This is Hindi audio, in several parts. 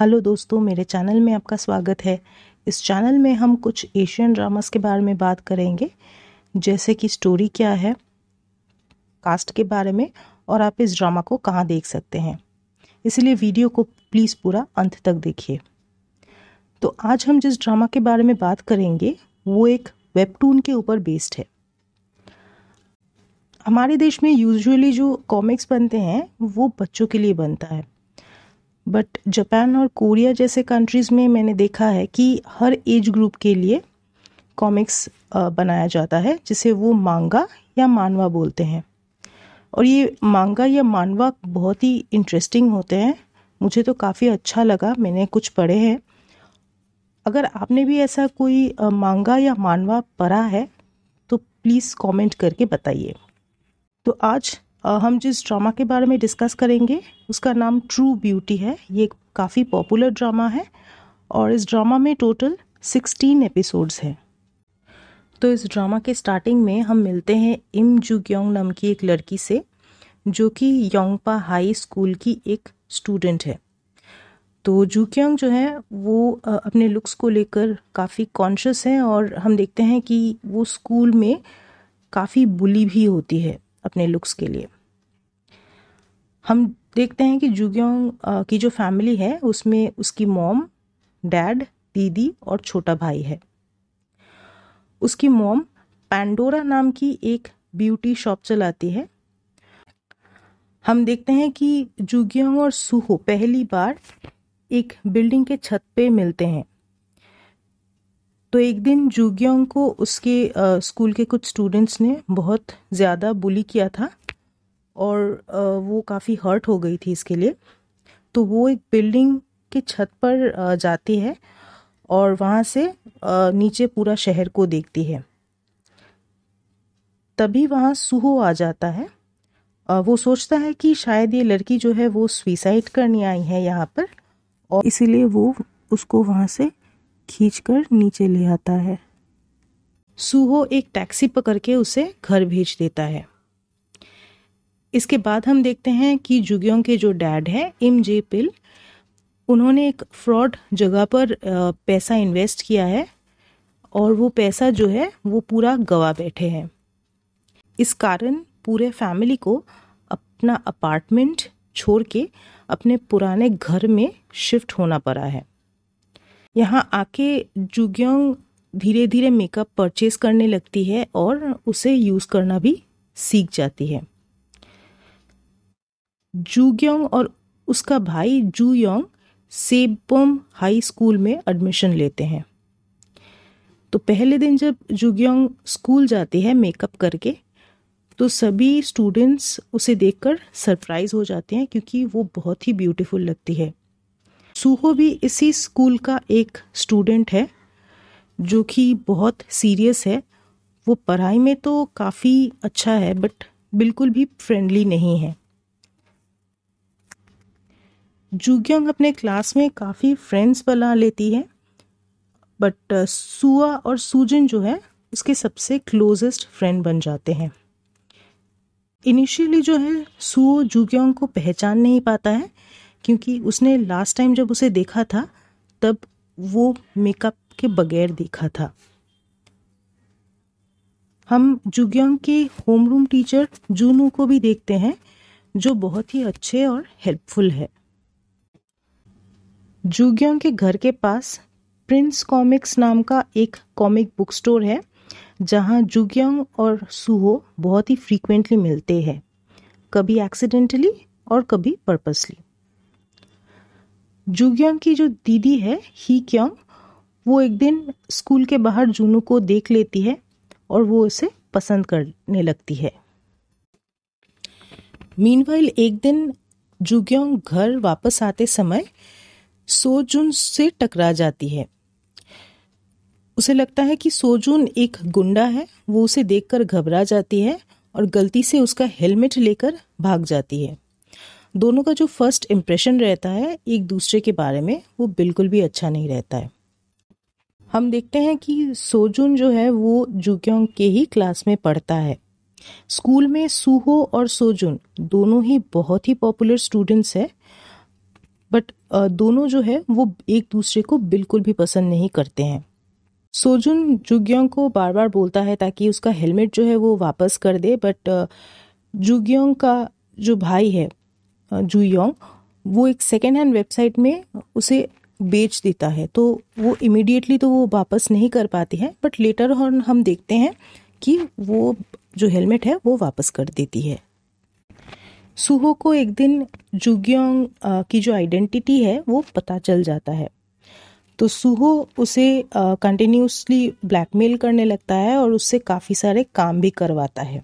हेलो दोस्तों मेरे चैनल में आपका स्वागत है इस चैनल में हम कुछ एशियन ड्रामास के बारे में बात करेंगे जैसे कि स्टोरी क्या है कास्ट के बारे में और आप इस ड्रामा को कहाँ देख सकते हैं इसलिए वीडियो को प्लीज़ पूरा अंत तक देखिए तो आज हम जिस ड्रामा के बारे में बात करेंगे वो एक वेबटून के ऊपर बेस्ड है हमारे देश में यूजुअली जो कॉमिक्स बनते हैं वो बच्चों के लिए बनता है बट जापान और कोरिया जैसे कंट्रीज़ में मैंने देखा है कि हर एज ग्रुप के लिए कॉमिक्स बनाया जाता है जिसे वो मांगा या मानवा बोलते हैं और ये मांगा या मानवा बहुत ही इंटरेस्टिंग होते हैं मुझे तो काफ़ी अच्छा लगा मैंने कुछ पढ़े हैं अगर आपने भी ऐसा कोई मांगा या मानवा पढ़ा है तो प्लीज़ कमेंट करके बताइए तो आज हम जिस ड्रामा के बारे में डिस्कस करेंगे उसका नाम ट्रू ब्यूटी है ये काफ़ी पॉपुलर ड्रामा है और इस ड्रामा में टोटल सिक्सटीन एपिसोड्स हैं तो इस ड्रामा के स्टार्टिंग में हम मिलते हैं इम जू ग्योंग नाम की एक लड़की से जो कि योंगपा हाई स्कूल की एक स्टूडेंट है तो जू क्योंग जो है वो अपने लुक्स को लेकर काफ़ी कॉन्शियस हैं और हम देखते हैं कि वो स्कूल में काफ़ी बुली भी होती है अपने लुक्स के लिए हम देखते हैं कि जुग्योंग की जो फैमिली है उसमें उसकी मॉम डैड दीदी और छोटा भाई है उसकी मॉम पैंडोरा नाम की एक ब्यूटी शॉप चलाती है हम देखते हैं कि जुग्योंग और सुहो पहली बार एक बिल्डिंग के छत पे मिलते हैं तो एक दिन जुग्योंग को उसके स्कूल के कुछ स्टूडेंट्स ने बहुत ज़्यादा बुली किया था और वो काफ़ी हर्ट हो गई थी इसके लिए तो वो एक बिल्डिंग की छत पर जाती है और वहाँ से नीचे पूरा शहर को देखती है तभी वहाँ सुहो आ जाता है वो सोचता है कि शायद ये लड़की जो है वो सुइसाइड करने आई है यहाँ पर और इसीलिए वो उसको वहाँ से खींच कर नीचे ले आता है सुहो एक टैक्सी पकड़ के उसे घर भेज देता है इसके बाद हम देखते हैं कि जुगियों के जो डैड हैं इम जे पिल उन्होंने एक फ्रॉड जगह पर पैसा इन्वेस्ट किया है और वो पैसा जो है वो पूरा गवा बैठे हैं इस कारण पूरे फैमिली को अपना अपार्टमेंट छोड़ के अपने पुराने घर में शिफ्ट होना पड़ा है यहाँ आके जुगियों धीरे धीरे मेकअप परचेज करने लगती है और उसे यूज़ करना भी सीख जाती है जूग्योंग और उसका भाई जूयोंग सेबोम हाई स्कूल में एडमिशन लेते हैं तो पहले दिन जब जुग्योंग स्कूल जाती है मेकअप करके तो सभी स्टूडेंट्स उसे देखकर सरप्राइज हो जाते हैं क्योंकि वो बहुत ही ब्यूटीफुल लगती है सूहो भी इसी स्कूल का एक स्टूडेंट है जो कि बहुत सीरियस है वो पढ़ाई में तो काफ़ी अच्छा है बट बिल्कुल भी फ्रेंडली नहीं है जूग्योंग अपने क्लास में काफ़ी फ्रेंड्स बना लेती है बट uh, सुआ और सूजन जो है उसके सबसे क्लोजेस्ट फ्रेंड बन जाते हैं इनिशियली जो है सुओ जूग्योंग को पहचान नहीं पाता है क्योंकि उसने लास्ट टाइम जब उसे देखा था तब वो मेकअप के बगैर देखा था हम जुग्योंग के होम रूम टीचर जूनू को भी देखते हैं जो बहुत ही अच्छे और हेल्पफुल है जूग्योंग के घर के पास प्रिंस कॉमिक्स नाम का एक कॉमिक बुक स्टोर है जहाँ जुग्यांग और सुहो बहुत ही फ्रीक्वेंटली मिलते हैं कभी एक्सीडेंटली और कभी पर्पसली जुग्यांग की जो दीदी है ही क्योंग वो एक दिन स्कूल के बाहर जूनू को देख लेती है और वो उसे पसंद करने लगती है मीनवाइल एक दिन जुग्यांग घर वापस आते समय सोजुन से टकरा जाती है उसे लगता है कि सोजुन एक गुंडा है वो उसे देखकर घबरा जाती है और गलती से उसका हेलमेट लेकर भाग जाती है दोनों का जो फर्स्ट इम्प्रेशन रहता है एक दूसरे के बारे में वो बिल्कुल भी अच्छा नहीं रहता है हम देखते हैं कि सोजुन जो है वो जुक्योंग के ही क्लास में पढ़ता है स्कूल में सूहो और सोजुन दोनों ही बहुत ही पॉपुलर स्टूडेंट्स हैं बट uh, दोनों जो है वो एक दूसरे को बिल्कुल भी पसंद नहीं करते हैं सोजुन जुग्योंग को बार बार बोलता है ताकि उसका हेलमेट जो है वो वापस कर दे बट uh, जुग्योंग का जो भाई है uh, जुयोंग वो एक सेकेंड हैंड वेबसाइट में उसे बेच देता है तो वो इमिडिएटली तो वो वापस नहीं कर पाती है बट लेटर हम देखते हैं कि वो जो हेलमेट है वो वापस कर देती है सुहो को एक दिन जुग्योंग की जो आइडेंटिटी है वो पता चल जाता है तो सूहो उसे कंटिन्यूसली ब्लैकमेल करने लगता है और उससे काफ़ी सारे काम भी करवाता है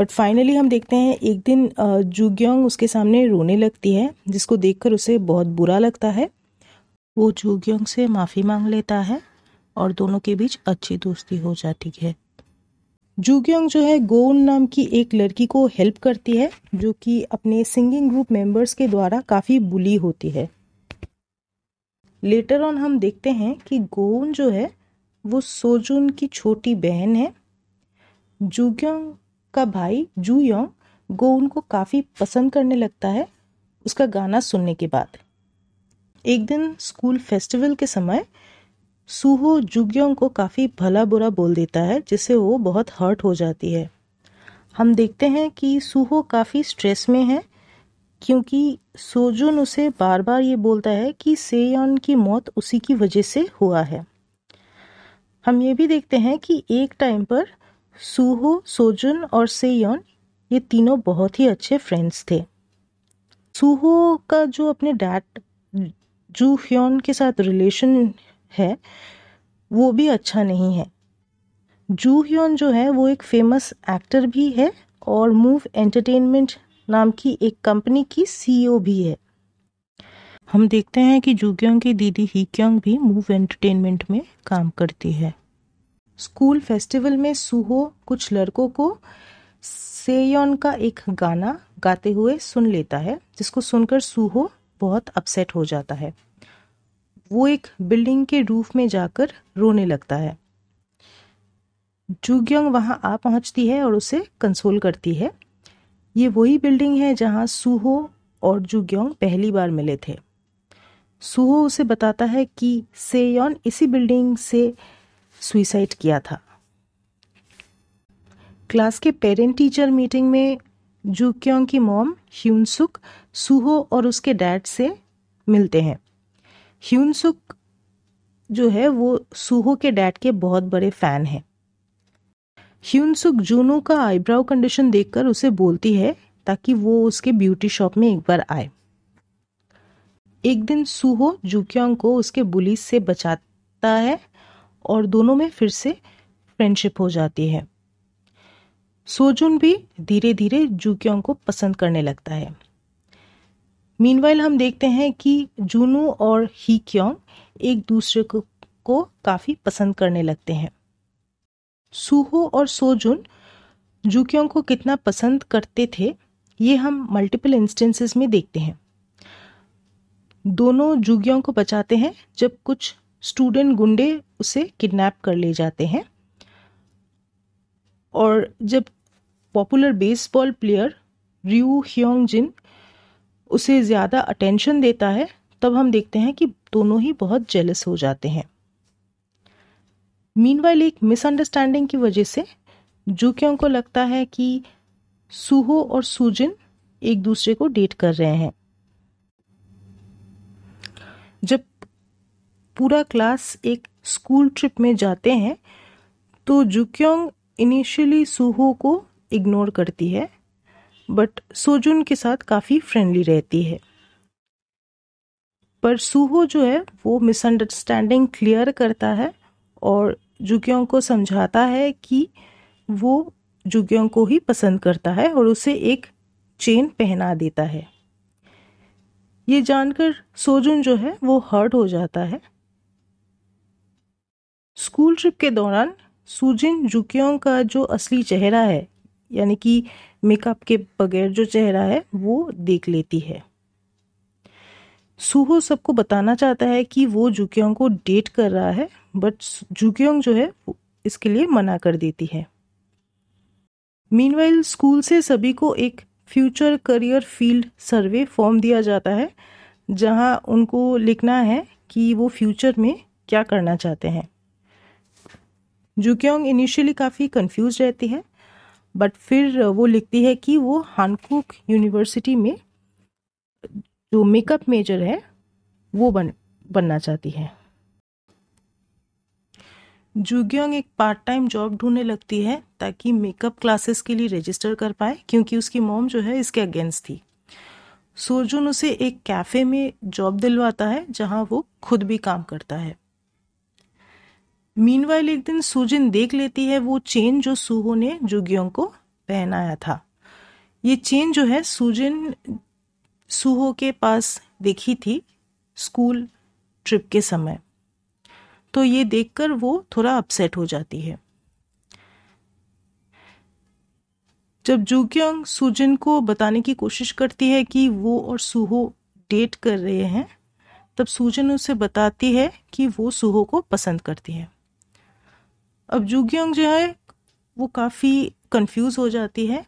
बट फाइनली हम देखते हैं एक दिन जुग्योंग उसके सामने रोने लगती है जिसको देखकर उसे बहुत बुरा लगता है वो जुग्योंग से माफ़ी मांग लेता है और दोनों के बीच अच्छी दोस्ती हो जाती है जूग्योंग जो है गोन नाम की एक लड़की को हेल्प करती है जो कि अपने सिंगिंग ग्रुप मेंबर्स के द्वारा काफ़ी बुली होती है लेटर ऑन हम देखते हैं कि गोन जो है वो सोजुन की छोटी बहन है जूग्योंग का भाई जूयोंग गोन को काफ़ी पसंद करने लगता है उसका गाना सुनने के बाद एक दिन स्कूल फेस्टिवल के समय सुहो जुग्योंग को काफ़ी भला बुरा बोल देता है जिससे वो बहुत हर्ट हो जाती है हम देखते हैं कि सुहो काफ़ी स्ट्रेस में है क्योंकि सोजुन उसे बार बार ये बोलता है कि सेयन की मौत उसी की वजह से हुआ है हम ये भी देखते हैं कि एक टाइम पर सूहो सोजुन और सेयोन ये तीनों बहुत ही अच्छे फ्रेंड्स थे सूहो का जो अपने डैड जू ह्योन के साथ रिलेशन है वो भी अच्छा नहीं है जू ह्योन जो है वो एक फेमस एक्टर भी है और मूव एंटरटेनमेंट नाम की एक कंपनी की सीईओ e भी है हम देखते हैं कि जूक्योंग की दीदी ही क्योंग भी मूव एंटरटेनमेंट में काम करती है स्कूल फेस्टिवल में सूहो कुछ लड़कों को सेयोन का एक गाना गाते हुए सुन लेता है जिसको सुनकर सूहो बहुत अपसेट हो जाता है वो एक बिल्डिंग के रूफ में जाकर रोने लगता है जूग्योंग वहाँ आ पहुँचती है और उसे कंसोल करती है ये वही बिल्डिंग है जहाँ सूहो और जूग्योंग पहली बार मिले थे सूहो उसे बताता है कि सेयोन इसी बिल्डिंग से सुइसाइड किया था क्लास के पेरेंट टीचर मीटिंग में जूक्योंग की मॉम ह्यूनसुक सूहो और उसके डैड से मिलते हैं ह्यूनसुक जो है वो सूहो के डैड के बहुत बड़े फैन हैं ह्यूनसुक जूनो का आईब्राउ कंडीशन देखकर उसे बोलती है ताकि वो उसके ब्यूटी शॉप में एक बार आए एक दिन सूहो जूक्योंग को उसके बुलिस से बचाता है और दोनों में फिर से फ्रेंडशिप हो जाती है सोजुन भी धीरे धीरे जूक्योंग को पसंद करने लगता है मीनवाइल हम देखते हैं कि जूनू और ही क्योंग एक दूसरे को, को काफ़ी पसंद करने लगते हैं सूहो और सोजुन जूक्योंग को कितना पसंद करते थे ये हम मल्टीपल इंस्टेंसेस में देखते हैं दोनों जुगियों को बचाते हैं जब कुछ स्टूडेंट गुंडे उसे किडनैप कर ले जाते हैं और जब popular baseball player Ryu Hyung Jin उसे ज़्यादा अटेंशन देता है तब हम देखते हैं कि दोनों ही बहुत जेलस हो जाते हैं मीनवाइल एक मिसअंडरस्टैंडिंग की वजह से जूक्यों को लगता है कि सुहो और सुजिन एक दूसरे को डेट कर रहे हैं जब पूरा क्लास एक स्कूल ट्रिप में जाते हैं तो जुक्योंग इनिशियली सुहो को इग्नोर करती है बट सोजुन के साथ काफ़ी फ्रेंडली रहती है पर सुहो जो है वो मिसअंडरस्टैंडिंग क्लियर करता है और जुगियों को समझाता है कि वो जुगियों को ही पसंद करता है और उसे एक चेन पहना देता है ये जानकर सोजुन जो है वो हर्ट हो जाता है स्कूल ट्रिप के दौरान सूजिन जुकियों का जो असली चेहरा है यानी कि मेकअप के बगैर जो चेहरा है वो देख लेती है सूहो सबको बताना चाहता है कि वो जुकियोंग को डेट कर रहा है बट जुकियोंग जो है इसके लिए मना कर देती है मीनवाइल स्कूल से सभी को एक future career field survey form दिया जाता है जहां उनको लिखना है कि वो फ्यूचर में क्या करना चाहते हैं जुकियोंग इनिशियली काफ़ी कंफ्यूज रहती है बट फिर वो लिखती है कि वो हानकुक यूनिवर्सिटी में जो मेकअप मेजर है वो बन बनना चाहती है जुग्योंग एक पार्ट टाइम जॉब ढूंढने लगती है ताकि मेकअप क्लासेस के लिए रजिस्टर कर पाए क्योंकि उसकी मोम जो है इसके अगेंस्ट थी सोजुन उसे एक कैफ़े में जॉब दिलवाता है जहां वो खुद भी काम करता है मीनवाइल एक दिन सूजिन देख लेती है वो चेन जो सूहो ने जुगियों को पहनाया था ये चेन जो है सूजिन सूहो के पास देखी थी स्कूल ट्रिप के समय तो ये देखकर वो थोड़ा अपसेट हो जाती है जब जूक्योंग सूजिन को बताने की कोशिश करती है कि वो और सुहो डेट कर रहे हैं तब सूजन उसे बताती है कि वो सूहो को पसंद करती है अब जूगियोंग जो है वो काफ़ी कंफ्यूज हो जाती है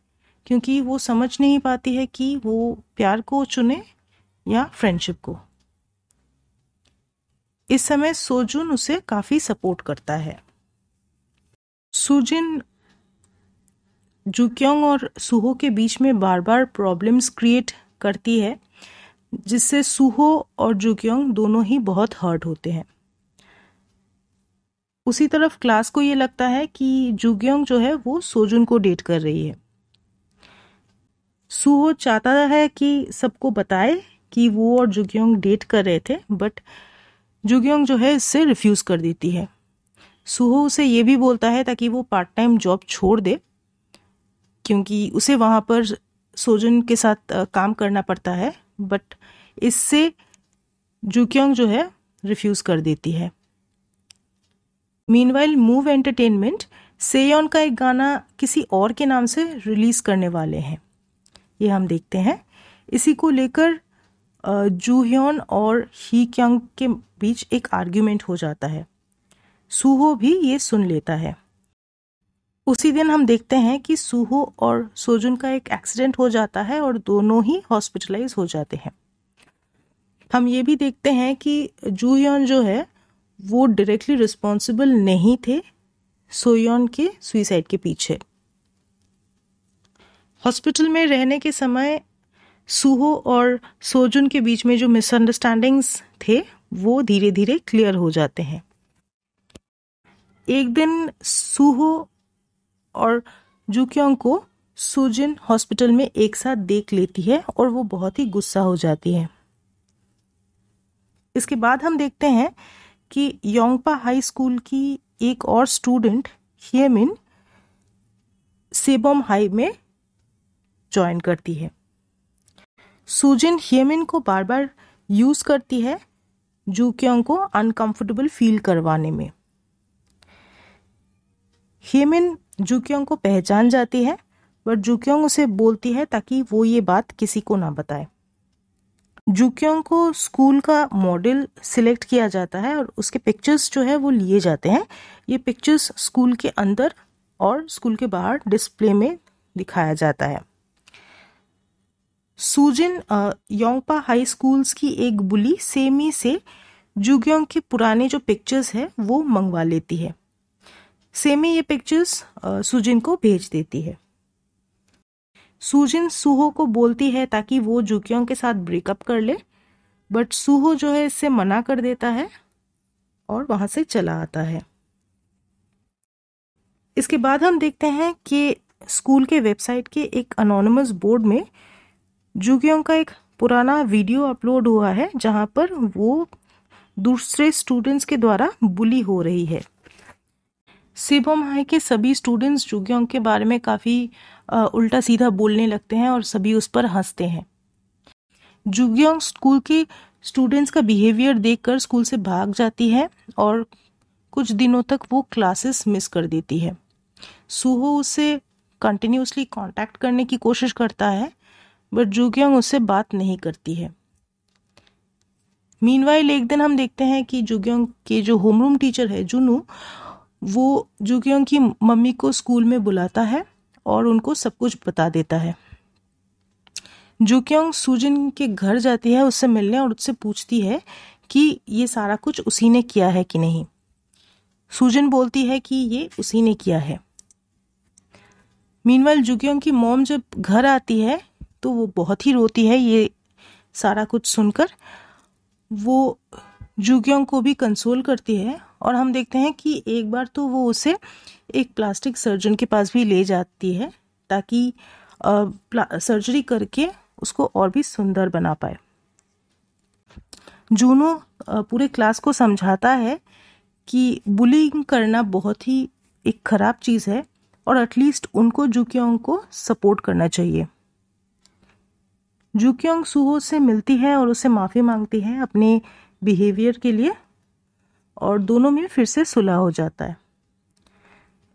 क्योंकि वो समझ नहीं पाती है कि वो प्यार को चुने या फ्रेंडशिप को इस समय सोजुन उसे काफ़ी सपोर्ट करता है सुजिन जुक्योंग और सुहो के बीच में बार बार प्रॉब्लम्स क्रिएट करती है जिससे सुहो और जुक्योंग दोनों ही बहुत हर्ट होते हैं उसी तरफ क्लास को ये लगता है कि जुग्योंग जो है वो सोजुन को डेट कर रही है सुहो चाहता है कि सबको बताए कि वो और जुग्योंग डेट कर रहे थे बट जुग्योंग जो है इससे रिफ्यूज़ कर देती है सुहो उसे ये भी बोलता है ताकि वो पार्ट टाइम जॉब छोड़ दे क्योंकि उसे वहां पर सोजुन के साथ काम करना पड़ता है बट इससे जुक्योंग जो है रिफ्यूज़ कर देती है मीनवाइल मूव एंटरटेनमेंट सेयोन का एक गाना किसी और के नाम से रिलीज करने वाले हैं ये हम देखते हैं इसी को लेकर जूह्योन और ही क्यंग के बीच एक आर्ग्यूमेंट हो जाता है सूहो भी ये सुन लेता है उसी दिन हम देखते हैं कि सूहो और सोजुन का एक एक्सीडेंट हो जाता है और दोनों ही हॉस्पिटलाइज हो जाते हैं हम ये भी देखते हैं कि जूहयोन जो है वो डायरेक्टली रिस्पॉन्सिबल नहीं थे सोयोन के सुइसाइड के पीछे हॉस्पिटल में रहने के समय सुहो और सोजुन के बीच में जो मिसअंडरस्टैंडिंग्स थे वो धीरे धीरे क्लियर हो जाते हैं एक दिन सुहो और जूक्योंग को सुजिन हॉस्पिटल में एक साथ देख लेती है और वो बहुत ही गुस्सा हो जाती है इसके बाद हम देखते हैं कि योंगपा हाई स्कूल की एक और स्टूडेंट हियमिन सेबोम हाई में ज्वाइन करती है सुजिन हियमिन को बार बार यूज करती है जूक्यों को अनकंफर्टेबल फील करवाने में हेमिन जूक्यों को पहचान जाती है बट जूक्यों उसे बोलती है ताकि वो ये बात किसी को ना बताए जूक्योंग को स्कूल का मॉडल सिलेक्ट किया जाता है और उसके पिक्चर्स जो है वो लिए जाते हैं ये पिक्चर्स स्कूल के अंदर और स्कूल के बाहर डिस्प्ले में दिखाया जाता है सूजिन योंगपा हाई स्कूल्स की एक बुली सेमी से जुगियोंग के पुराने जो पिक्चर्स है वो मंगवा लेती है सेमी ये पिक्चर्स सुजिन को भेज देती है सूजिन सूहो को बोलती है ताकि वो जूकियोंग के साथ ब्रेकअप कर ले बट सूहो जो है इससे मना कर देता है और वहां से चला आता है इसके बाद हम देखते हैं कि स्कूल के वेबसाइट के एक अनोनमस बोर्ड में जूकियोंग का एक पुराना वीडियो अपलोड हुआ है जहां पर वो दूसरे स्टूडेंट्स के द्वारा बुली हो रही है सिबोम हाई के सभी स्टूडेंट्स जुगियोंग के बारे में काफ़ी उल्टा सीधा बोलने लगते हैं और सभी उस पर हंसते हैं जुगियोंग स्कूल की स्टूडेंट्स का बिहेवियर देखकर स्कूल से भाग जाती है और कुछ दिनों तक वो क्लासेस मिस कर देती है सुहो उसे कंटिन्यूसली कांटेक्ट करने की कोशिश करता है बट जुगियोंग उससे बात नहीं करती है मीनवाइल एक दिन हम देखते हैं कि जुगियोंग के जो होमरूम टीचर है जुनू वो जुगियोंग की मम्मी को स्कूल में बुलाता है और उनको सब कुछ बता देता है जूक्योंग सूजिन के घर जाती है उससे मिलने और उससे पूछती है कि ये सारा कुछ उसी ने किया है कि नहीं सूजन बोलती है कि ये उसी ने किया है मीनवाइल जुकियोंग की मोम जब घर आती है तो वो बहुत ही रोती है ये सारा कुछ सुनकर वो जुकियोंग को भी कंसोल करती है और हम देखते हैं कि एक बार तो वो उसे एक प्लास्टिक सर्जन के पास भी ले जाती है ताकि सर्जरी करके उसको और भी सुंदर बना पाए जूनो पूरे क्लास को समझाता है कि बुलिंग करना बहुत ही एक ख़राब चीज़ है और एटलीस्ट उनको जूक्योंग को सपोर्ट करना चाहिए जूक्योंग सुहो से मिलती है और उसे माफ़ी मांगती है अपने बिहेवियर के लिए और दोनों में फिर से सुलह हो जाता है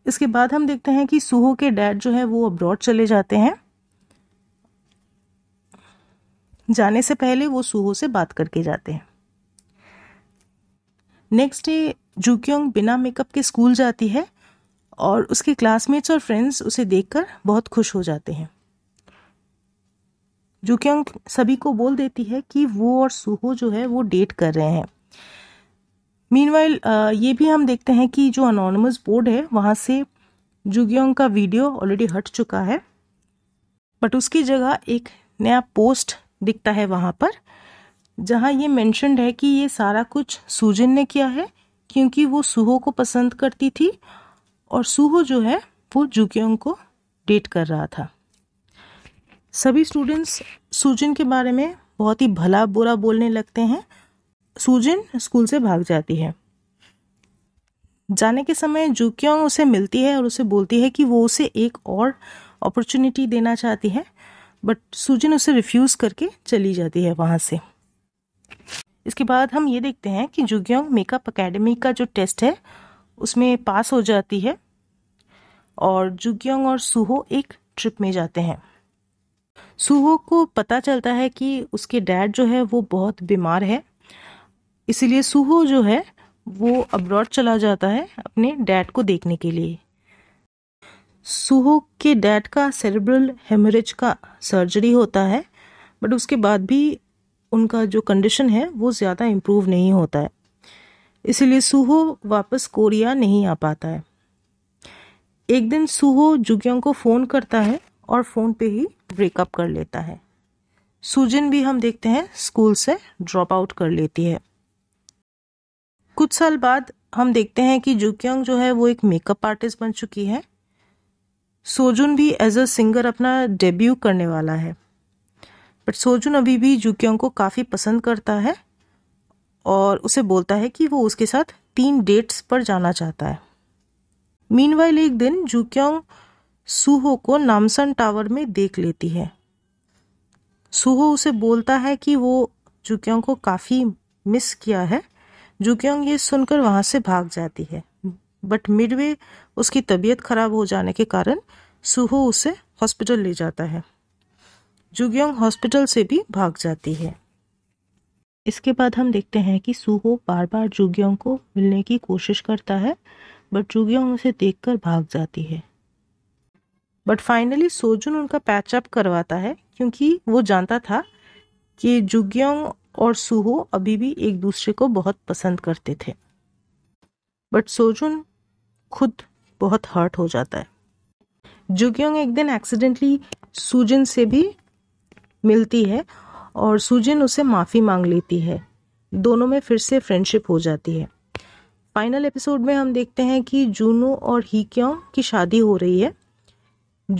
इसके बाद हम देखते हैं कि सूहो के डैड जो है वो अब्रॉड चले जाते हैं जाने से पहले वो सूहो से बात करके जाते हैं नेक्स्ट डे जूक्योंग बिना मेकअप के स्कूल जाती है और उसके क्लासमेट्स और फ्रेंड्स उसे देखकर बहुत खुश हो जाते हैं जूक्योंग सभी को बोल देती है कि वो और सुहो जो है वो डेट कर रहे हैं मीनवाइल uh, ये भी हम देखते हैं कि जो अनोनमस बोर्ड है वहाँ से जुगियोंग का वीडियो ऑलरेडी हट चुका है बट उसकी जगह एक नया पोस्ट दिखता है वहाँ पर जहाँ ये मैंशनड है कि ये सारा कुछ सूजन ने किया है क्योंकि वो सुहो को पसंद करती थी और सुहो जो है वो जुकियोंग को डेट कर रहा था सभी स्टूडेंट्स सूजन के बारे में बहुत ही भला बुरा बोलने लगते हैं सूजिन स्कूल से भाग जाती है जाने के समय जूक्योंग उसे मिलती है और उसे बोलती है कि वो उसे एक और अपॉर्चुनिटी देना चाहती है बट सूजिन उसे रिफ्यूज़ करके चली जाती है वहां से इसके बाद हम ये देखते हैं कि जुग्योंग मेकअप अकेडमी का जो टेस्ट है उसमें पास हो जाती है और जुग्योंग और सुहो एक ट्रिप में जाते हैं सुहो को पता चलता है कि उसके डैड जो है वो बहुत बीमार है इसीलिए सुहो जो है वो अब्रॉड चला जाता है अपने डैड को देखने के लिए सूहो के डैड का सेरेब्रल हेमरेज का सर्जरी होता है बट उसके बाद भी उनका जो कंडीशन है वो ज़्यादा इम्प्रूव नहीं होता है इसलिए सूहो वापस कोरिया नहीं आ पाता है एक दिन सुहो जुगियोंग को फ़ोन करता है और फ़ोन पे ही ब्रेकअप कर लेता है सूजन भी हम देखते हैं स्कूल से ड्रॉप आउट कर लेती है कुछ साल बाद हम देखते हैं कि जुक्योंग जो है वो एक मेकअप आर्टिस्ट बन चुकी है सोजुन भी एज अ सिंगर अपना डेब्यू करने वाला है बट सोजुन अभी भी जुक्योंग को काफ़ी पसंद करता है और उसे बोलता है कि वो उसके साथ तीन डेट्स पर जाना चाहता है मीन एक दिन जुक्योंग सुहो को नामसन टावर में देख लेती है सुहो उसे बोलता है कि वो जुक्योंग को काफ़ी मिस किया है जुकियोंग ये सुनकर वहां से भाग जाती है बट मिडवे उसकी तबीयत खराब हो जाने के कारण सुहो उसे हॉस्पिटल ले जाता है जुगियोंग हॉस्पिटल से भी भाग जाती है इसके बाद हम देखते हैं कि सुहो बार बार जुगियोंग को मिलने की कोशिश करता है बट जुगियोंग उसे देखकर भाग जाती है बट फाइनली सोजुन उनका पैचअप करवाता है क्योंकि वो जानता था कि जुगियोंग और सुहो अभी भी एक दूसरे को बहुत पसंद करते थे बट सोजुन खुद बहुत हर्ट हो जाता है जुगियोंग एक दिन एक्सीडेंटली सुजिन से भी मिलती है और सुजिन उसे माफ़ी मांग लेती है दोनों में फिर से फ्रेंडशिप हो जाती है फाइनल एपिसोड में हम देखते हैं कि जूनू और ही की शादी हो रही है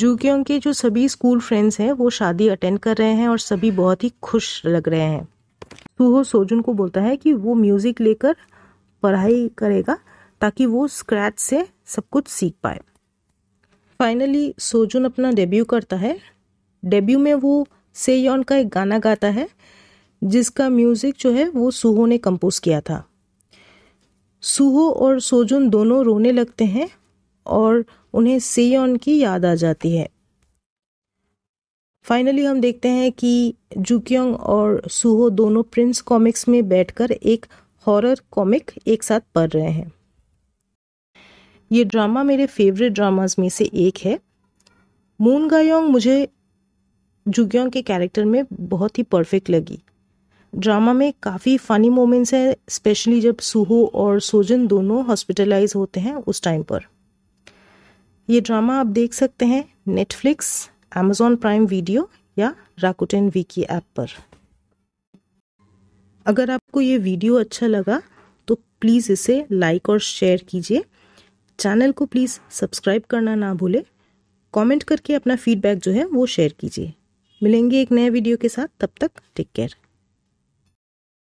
जूक्योंग के जो सभी स्कूल फ्रेंड्स हैं वो शादी अटेंड कर रहे हैं और सभी बहुत ही खुश लग रहे हैं सुहो सोजुन को बोलता है कि वो म्यूज़िक लेकर पढ़ाई करेगा ताकि वो स्क्रैच से सब कुछ सीख पाए फाइनली सोजुन अपना डेब्यू करता है डेब्यू में वो सेयॉन का एक गाना गाता है जिसका म्यूज़िक जो है वो सुहो ने कंपोज किया था सुहो और सोजुन दोनों रोने लगते हैं और उन्हें सेयोन की याद आ जाती है फाइनली हम देखते हैं कि जूक्योंग और सुहो दोनों प्रिंस कॉमिक्स में बैठकर एक हॉरर कॉमिक एक साथ पढ़ रहे हैं ये ड्रामा मेरे फेवरेट ड्रामाज में से एक है मून गायोंग मुझे जुग्योंग के कैरेक्टर में बहुत ही परफेक्ट लगी ड्रामा में काफ़ी फ़नी मोमेंट्स हैं स्पेशली जब सुहो और सोजन दोनों हॉस्पिटलाइज होते हैं उस टाइम पर ये ड्रामा आप देख सकते हैं नेटफ्लिक्स अमेज़ोन प्राइम वीडियो या राकुटेन वीकी ऐप पर अगर आपको ये वीडियो अच्छा लगा तो प्लीज़ इसे लाइक और शेयर कीजिए चैनल को प्लीज़ सब्सक्राइब करना ना भूले कमेंट करके अपना फीडबैक जो है वो शेयर कीजिए मिलेंगे एक नए वीडियो के साथ तब तक टेक केयर